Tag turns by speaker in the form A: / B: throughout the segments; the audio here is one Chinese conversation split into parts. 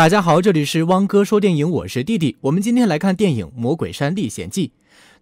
A: 大家好，这里是汪哥说电影，我是弟弟。我们今天来看电影《魔鬼山历险记》。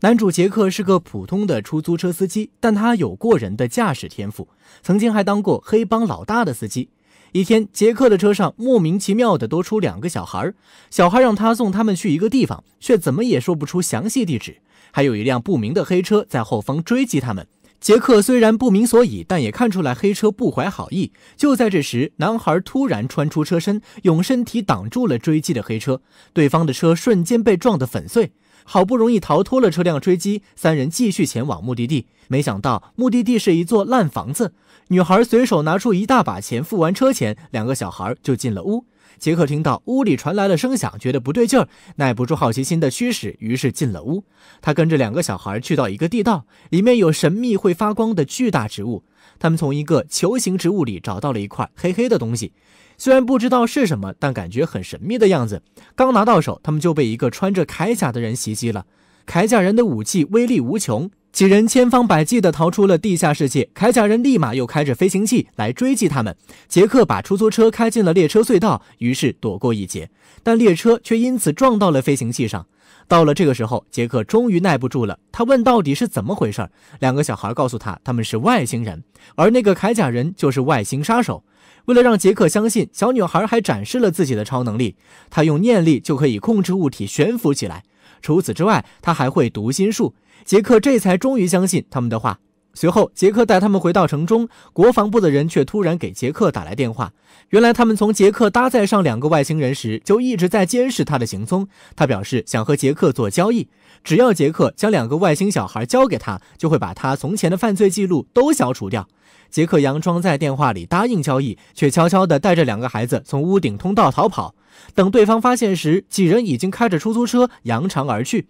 A: 男主杰克是个普通的出租车司机，但他有过人的驾驶天赋，曾经还当过黑帮老大的司机。一天，杰克的车上莫名其妙的多出两个小孩儿，小孩让他送他们去一个地方，却怎么也说不出详细地址。还有一辆不明的黑车在后方追击他们。杰克虽然不明所以，但也看出来黑车不怀好意。就在这时，男孩突然穿出车身，用身体挡住了追击的黑车，对方的车瞬间被撞得粉碎。好不容易逃脱了车辆追击，三人继续前往目的地。没想到目的地是一座烂房子，女孩随手拿出一大把钱付完车钱，两个小孩就进了屋。杰克听到屋里传来了声响，觉得不对劲儿，耐不住好奇心的驱使，于是进了屋。他跟着两个小孩去到一个地道，里面有神秘会发光的巨大植物。他们从一个球形植物里找到了一块黑黑的东西，虽然不知道是什么，但感觉很神秘的样子。刚拿到手，他们就被一个穿着铠甲的人袭击了。铠甲人的武器威力无穷。几人千方百计地逃出了地下世界，铠甲人立马又开着飞行器来追击他们。杰克把出租车开进了列车隧道，于是躲过一劫，但列车却因此撞到了飞行器上。到了这个时候，杰克终于耐不住了，他问到底是怎么回事。两个小孩告诉他，他们是外星人，而那个铠甲人就是外星杀手。为了让杰克相信，小女孩还展示了自己的超能力，她用念力就可以控制物体悬浮起来。除此之外，他还会读心术。杰克这才终于相信他们的话。随后，杰克带他们回到城，中国防部的人却突然给杰克打来电话。原来，他们从杰克搭载上两个外星人时，就一直在监视他的行踪。他表示想和杰克做交易，只要杰克将两个外星小孩交给他，就会把他从前的犯罪记录都消除掉。杰克佯装在电话里答应交易，却悄悄地带着两个孩子从屋顶通道逃跑。等对方发现时，几人已经开着出租车扬长而去。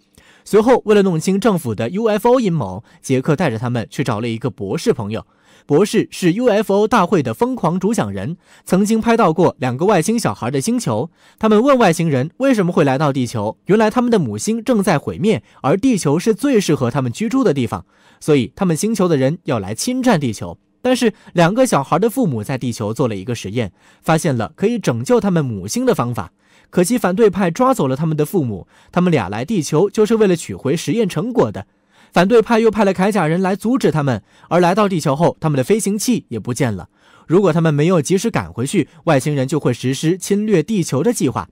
A: 随后，为了弄清政府的 UFO 阴谋，杰克带着他们去找了一个博士朋友。博士是 UFO 大会的疯狂主讲人，曾经拍到过两个外星小孩的星球。他们问外星人为什么会来到地球，原来他们的母星正在毁灭，而地球是最适合他们居住的地方，所以他们星球的人要来侵占地球。但是两个小孩的父母在地球做了一个实验，发现了可以拯救他们母星的方法。可惜反对派抓走了他们的父母，他们俩来地球就是为了取回实验成果的。反对派又派了铠甲人来阻止他们，而来到地球后，他们的飞行器也不见了。如果他们没有及时赶回去，外星人就会实施侵略地球的计划。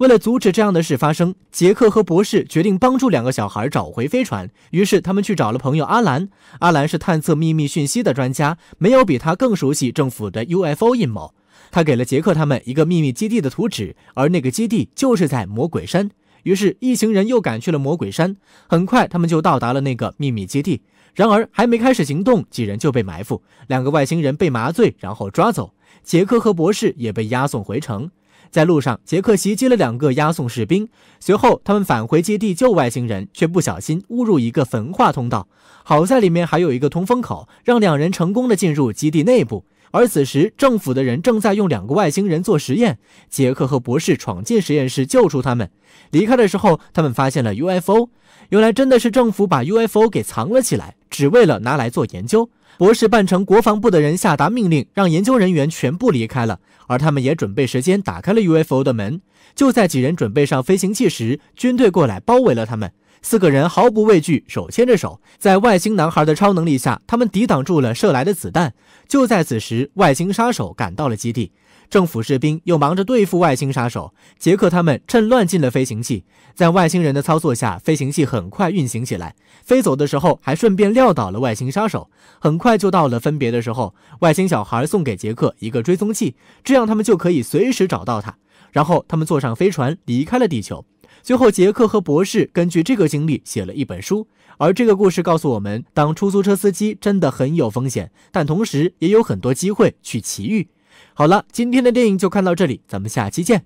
A: 为了阻止这样的事发生，杰克和博士决定帮助两个小孩找回飞船。于是他们去找了朋友阿兰。阿兰是探测秘密讯息的专家，没有比他更熟悉政府的 UFO 阴谋。他给了杰克他们一个秘密基地的图纸，而那个基地就是在魔鬼山。于是，一行人又赶去了魔鬼山。很快，他们就到达了那个秘密基地。然而，还没开始行动，几人就被埋伏。两个外星人被麻醉，然后抓走。杰克和博士也被押送回城。在路上，杰克袭击了两个押送士兵，随后他们返回基地救外星人，却不小心误入一个焚化通道。好在里面还有一个通风口，让两人成功的进入基地内部。而此时，政府的人正在用两个外星人做实验。杰克和博士闯进实验室救出他们。离开的时候，他们发现了 UFO。原来真的是政府把 UFO 给藏了起来，只为了拿来做研究。博士扮成国防部的人下达命令，让研究人员全部离开了，而他们也准备时间打开了 UFO 的门。就在几人准备上飞行器时，军队过来包围了他们。四个人毫不畏惧，手牵着手，在外星男孩的超能力下，他们抵挡住了射来的子弹。就在此时，外星杀手赶到了基地，政府士兵又忙着对付外星杀手。杰克他们趁乱进了飞行器，在外星人的操作下，飞行器很快运行起来，飞走的时候还顺便撂倒了外星杀手。很快就到了分别的时候，外星小孩送给杰克一个追踪器，这样他们就可以随时找到他。然后他们坐上飞船离开了地球。最后，杰克和博士根据这个经历写了一本书。而这个故事告诉我们，当出租车司机真的很有风险，但同时也有很多机会去奇遇。好了，今天的电影就看到这里，咱们下期见。